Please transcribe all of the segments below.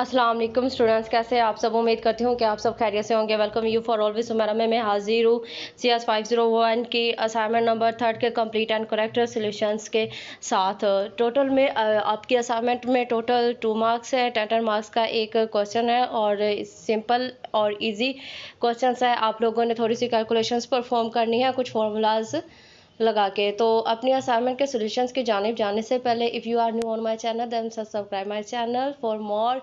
अस्सलाम वालेकुम स्टूडेंट्स कैसे आप सब उम्मीद करती हूँ कि आप सब खैरियत से होंगे वेलकम यू फॉर ऑलवेज हमारा में मैं हाजिर हूँ C S five zero one की असाइनमेंट नंबर थर्ड के कंप्लीट एंड करेक्ट सॉल्यूशंस के साथ टोटल में आपकी असाइनमेंट में टोटल टू मार्क्स है टेन टेन मार्क्स का एक क्वेश्चन है और सिंपल और ईजी क्वेश्चन है आप लोगों ने थोड़ी सी कैलकुलेशन परफॉर्म करनी है कुछ फार्मूलाज़ लगा के तो अपनी असाइनमेंट के सोल्यूशन की जानब जाने से पहले if you are new on my channel then subscribe my channel for more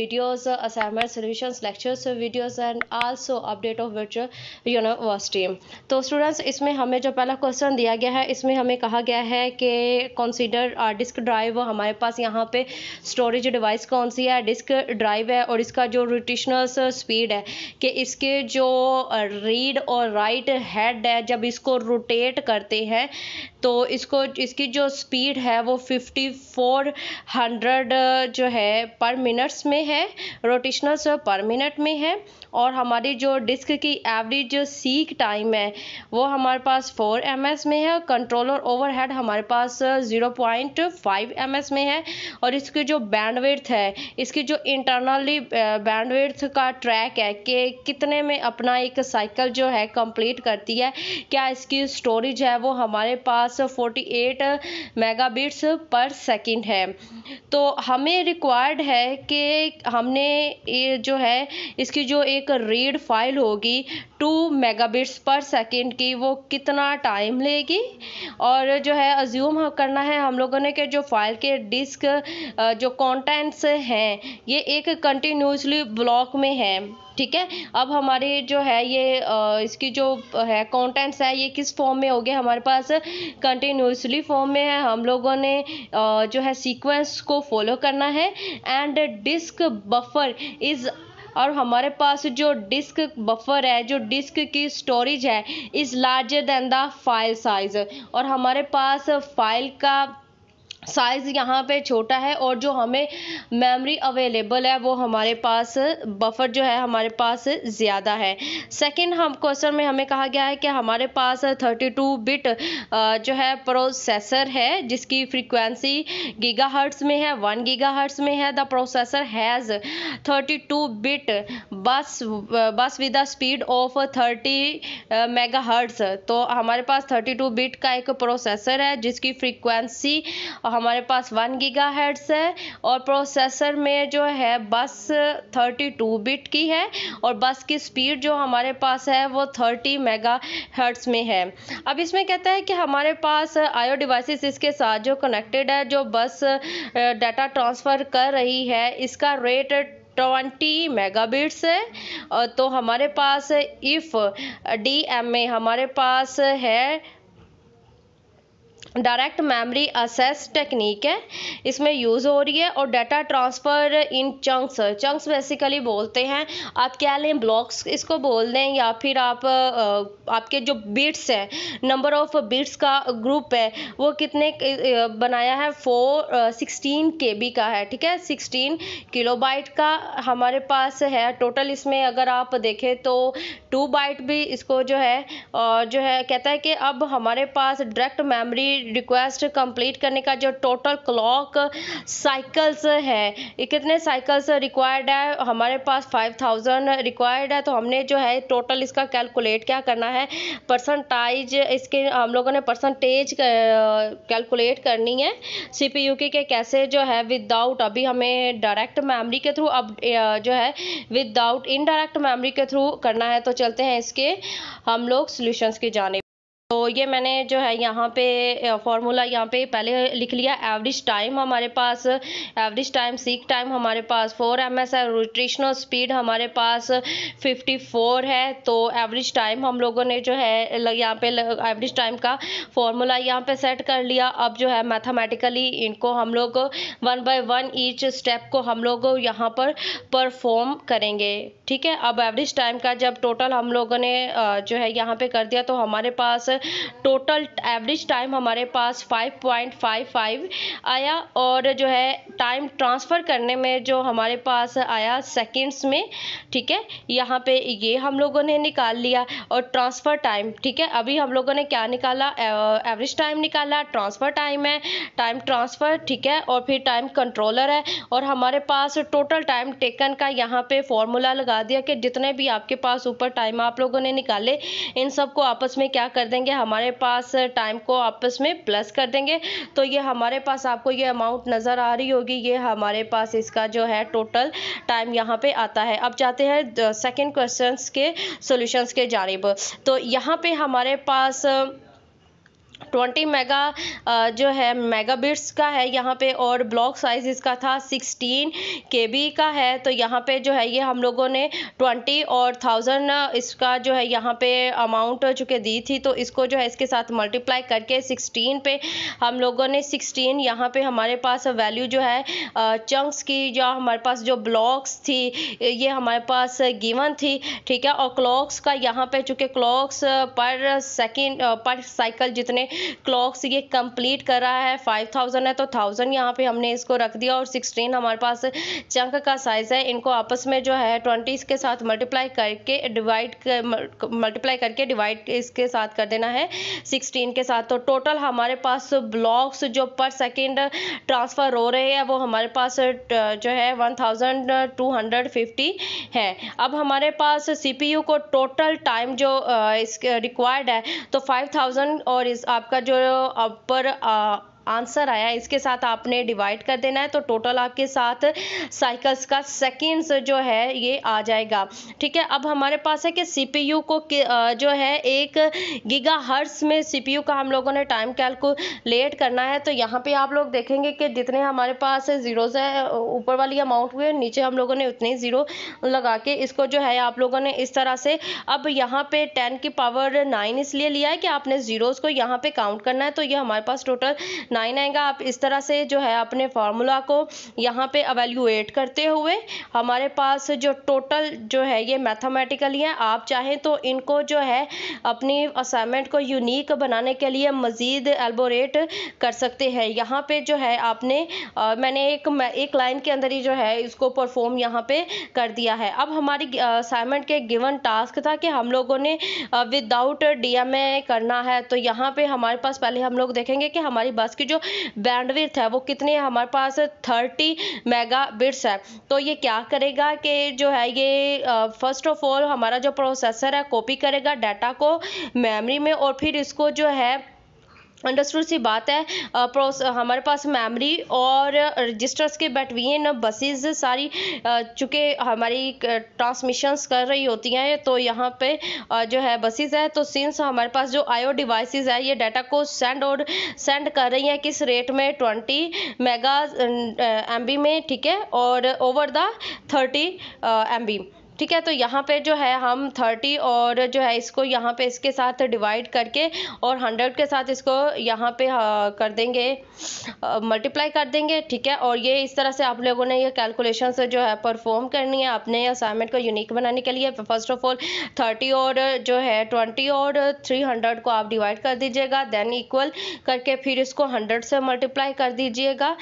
videos assignment solutions lectures videos and also update of which university तो स्टूडेंट्स इसमें हमें जो पहला क्वेश्चन दिया गया है इसमें हमें कहा गया है कि कंसीडर डिस्क ड्राइव हमारे पास यहाँ पे स्टोरेज डिवाइस कौन सी है डिस्क ड्राइव है और इसका जो रोटेशनल स्पीड है कि इसके जो रीड और राइट हेड है जब इसको रोटेट करते करते हैं तो इसको इसकी जो स्पीड है वो 5400 जो है पर मिनट्स में है रोटेशनल पर मिनट में है और हमारी जो डिस्क की एवरेज जो सीक टाइम है वो हमारे पास 4 एम में है कंट्रोलर ओवरहेड हमारे पास 0.5 एम में है और इसकी जो बैंडविड्थ है इसकी जो इंटरनली बैंडविड्थ का ट्रैक है कि कितने में अपना एक साइकिल जो है कंप्लीट करती है क्या इसकी स्टोरेज है वो हमारे पास 548 मेगाबिट्स पर सेकंड है तो हमें रिक्वायर्ड है कि हमने ये जो है इसकी जो एक रीड फाइल होगी टू मेगाबिट्स पर सेकंड की वो कितना टाइम लेगी और जो है अज्यूम करना है हम लोगों ने कि जो फाइल के डिस्क जो कॉन्टेंट्स हैं ये एक कंटिन्यूसली ब्लॉक में है ठीक है अब हमारे जो है ये इसकी जो है कॉन्टेंट्स है ये किस फॉर्म में हो गया हमारे पास कंटिन्यूसली फॉर्म में है हम लोगों ने जो है सीक्वेंस को फॉलो करना है एंड डिस्क बफर इज़ और हमारे पास जो डिस्क बफर है जो डिस्क की स्टोरेज है is larger than the file size और हमारे पास फाइल का साइज़ यहाँ पे छोटा है और जो हमें मेमोरी अवेलेबल है वो हमारे पास बफर जो है हमारे पास ज़्यादा है सेकंड हम क्वेश्चन में हमें कहा गया है कि हमारे पास 32 बिट जो है प्रोसेसर है जिसकी फ्रीक्वेंसी गीगाहर्ट्स में है वन गीगाहर्ट्स में है the processor has 32 bit bus bus with the speed of 30 megahertz तो हमारे पास थर्टी बिट का एक प्रोसेसर है जिसकी फ्रिक्वेंसी हमारे पास वन गीगा हेड्स है और प्रोसेसर में जो है बस 32 बिट की है और बस की स्पीड जो हमारे पास है वो 30 मेगा हेड्स में है अब इसमें कहता है कि हमारे पास आयो डिवाइसेस इसके साथ जो कनेक्टेड है जो बस डाटा ट्रांसफ़र कर रही है इसका रेट ट्वेंटी मेगाबिट्स है तो हमारे पास इफ़ डी एम ए हमारे पास है डायरेक्ट मेमोरी असेस टेक्निक है इसमें यूज़ हो रही है और data transfer in chunks chunks basically बोलते हैं आप क्या लें ब्लॉक्स इसको बोल दें या फिर आप आपके जो बीट्स हैं नंबर ऑफ बीट्स का ग्रुप है वो कितने बनाया है फोर सिक्सटीन के बी का है ठीक है सिक्सटीन किलो बाइट का हमारे पास है टोटल इसमें अगर आप देखें तो टू बाइट भी इसको जो है जो है कहता है कि अब हमारे पास डायरेक्ट मेमोरी रिक्वेस्ट कंप्लीट करने का जो टोटल क्लॉक साइकिल्स है कितने साइकिल्स रिक्वायर्ड है हमारे पास फाइव थाउजेंड रिक्वायर्ड है तो हमने जो है टोटल इसका कैलकुलेट क्या करना है परसेंटाइज इसके हम लोगों ने परसेंटेज कैलकुलेट करनी है सीपीयू की के कैसे जो है विदाउट अभी हमें डायरेक्ट मेमरी के थ्रू अब जो है विदाउट इनडायरेक्ट मेमरी के थ्रू करना है तो चलते हैं इसके हम लोग सोल्यूशंस की जाने तो ये मैंने जो है यहाँ पे फॉर्मूला यहाँ पे पहले लिख लिया एवरेज टाइम हमारे पास एवरेज टाइम सीक टाइम हमारे पास फोर एम एस है रोटेशनल स्पीड हमारे पास फिफ्टी फोर है तो एवरेज टाइम हम लोगों ने जो है यहाँ पे एवरेज टाइम का फॉर्मूला यहाँ पे सेट कर लिया अब जो है मैथमेटिकली इनको हम लोग one by one each step को हम लोग यहाँ पर परफॉर्म करेंगे ठीक है अब एवरेज टाइम का जब टोटल हम लोगों ने जो है यहाँ पर कर दिया तो हमारे पास टोटल एवरेज टाइम हमारे पास 5.55 आया और जो है टाइम ट्रांसफ़र करने में जो हमारे पास आया सेकेंड्स में ठीक है यहाँ पे ये हम लोगों ने निकाल लिया और ट्रांसफ़र टाइम ठीक है अभी हम लोगों ने क्या निकाला एवरेज टाइम निकाला ट्रांसफ़र टाइम है टाइम ट्रांसफ़र ठीक है और फिर टाइम कंट्रोलर है और हमारे पास टोटल टाइम टेकन का यहाँ पे फॉर्मूला लगा दिया कि जितने भी आपके पास ऊपर टाइम आप लोगों ने निकाले इन सबको आपस में क्या कर देंगे हमारे पास टाइम को आपस में प्लस कर देंगे तो ये हमारे पास आपको ये अमाउंट नज़र आ रही होगी ये हमारे पास इसका जो है टोटल टाइम यहाँ पे आता है अब जाते हैं सेकेंड uh, क्वेश्चन के सोल्यूशन के जानब तो यहाँ पे हमारे पास ट्वेंटी मेगा जो है बिट्स का है यहाँ पे और ब्लॉक साइज इसका था सिक्सटीन के का है तो यहाँ पे जो है ये हम लोगों ने ट्वेंटी और थाउजेंड इसका जो है यहाँ पे अमाउंट चुके दी थी तो इसको जो है इसके साथ मल्टीप्लाई करके सिक्सटीन पे हम लोगों ने सिक्सटीन यहाँ पे हमारे पास वैल्यू जो है चंक्स की या हमारे पास जो ब्लॉक्स थी ये हमारे पास गिवन थी ठीक है और क्लॉक्स का यहाँ पे चूँकि क्लॉक्स पर सेकेंड पर साइकिल जितने क्लॉक्स ये कंप्लीट कर रहा है फाइव थाउजेंड है तो थाउजेंड यहाँ पे हमने इसको रख दिया और सिक्सटीन हमारे पास चंक का साइज है इनको आपस में जो है ट्वेंटी इसके साथ मल्टीप्लाई करके डिवाइड मल्टीप्लाई करके डिवाइड इसके साथ कर देना है सिक्सटीन के साथ तो टोटल हमारे पास ब्लॉक्स जो पर सेकेंड ट्रांसफ़र हो रहे हैं वो हमारे पास जो है one thousand two hundred fifty है अब हमारे पास यू को टोटल टाइम जो इस रिक्वायर्ड है तो फाइव थाउजेंड और इस आप आपका जो अपर आंसर आया इसके साथ आपने डिवाइड कर देना है तो टोटल आपके साथ साइकिल्स का सेकेंड्स जो है ये आ जाएगा ठीक है अब हमारे पास है कि सी को जो है एक गीगा हर्स में सी का हम लोगों ने टाइम कैलकुलेट करना है तो यहाँ पे आप लोग देखेंगे कि जितने हमारे पास जीरोज़ है ऊपर वाली अमाउंट हुए नीचे हम लोगों ने उतने ज़ीरो लगा के इसको जो है आप लोगों ने इस तरह से अब यहाँ पे टेन की पावर नाइन इसलिए लिया है कि आपने ज़ीरोज़ को यहाँ पे काउंट करना है तो ये हमारे पास टोटल नाइन आएगा आप इस तरह से जो है अपने फार्मूला को यहाँ पे अवेल्यूएट करते हुए हमारे पास जो टोटल जो है ये मैथमेटिकली है आप चाहें तो इनको जो है अपनी असाइनमेंट को यूनिक बनाने के लिए मज़ीद एल्बोरेट कर सकते हैं यहाँ पे जो है आपने आ, मैंने एक एक लाइन के अंदर ही जो है इसको परफॉर्म यहाँ पे कर दिया है अब हमारी असाइनमेंट के गिवन टास्क था कि हम लोगों ने विदाउट डी करना है तो यहाँ पे हमारे पास पहले हम लोग देखेंगे कि हमारी बस इसकी जो बैंडविथ है वो कितनी है हमारे पास थर्टी मेगा बिट्स है तो ये क्या करेगा कि जो है ये फर्स्ट ऑफ ऑल हमारा जो प्रोसेसर है कॉपी करेगा डाटा को मेमोरी में और फिर इसको जो है अंडरस्टूड सी बात है प्रोस हमारे पास मेमोरी और रजिस्टर्स के बैटवीन बसेस सारी चूँकि हमारी ट्रांसमिशंस कर रही होती हैं तो यहाँ पे जो है बसेस है तो सिंस हमारे पास जो आईओ डिवाइसेस है ये डाटा को सेंड और सेंड कर रही हैं किस रेट में ट्वेंटी मेगा एम में ठीक है और ओवर द थर्टी एम ठीक है तो यहाँ पे जो है हम थर्टी और जो है इसको यहाँ पे इसके साथ डिवाइड करके और हंड्रेड के साथ इसको यहाँ पे हाँ, कर देंगे मल्टीप्लाई कर देंगे ठीक है और ये इस तरह से आप लोगों ने ये कैलकुलेशन जो है परफॉर्म करनी है अपने असाइनमेंट को यूनिक बनाने के लिए फर्स्ट ऑफ ऑल थर्टी और जो है ट्वेंटी और थ्री हंड्रेड को आप डिवाइड कर दीजिएगा देन इक्वल करके फिर इसको हंड्रेड से मल्टीप्लाई कर दीजिएगा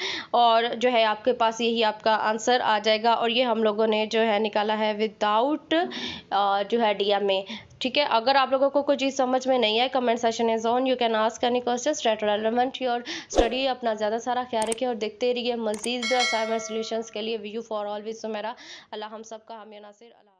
और जो है आपके पास यही आपका आंसर आ जाएगा और ये हम लोगों ने जो है निकाला है विद विदाउट uh, जो है डी एम ए ठीक है अगर आप लोगों को कोई चीज़ समझ में नहीं आई comment session is on you can ask any question state relevant your study अपना ज़्यादा सारा ख्याल रखिए और देखते रहिए मजीद असाइनमेंट सोल्यूशंस के लिए व्यू फॉर ऑल विज मेरा अल्लाह हम सब का हामिया नासिर अल्लाह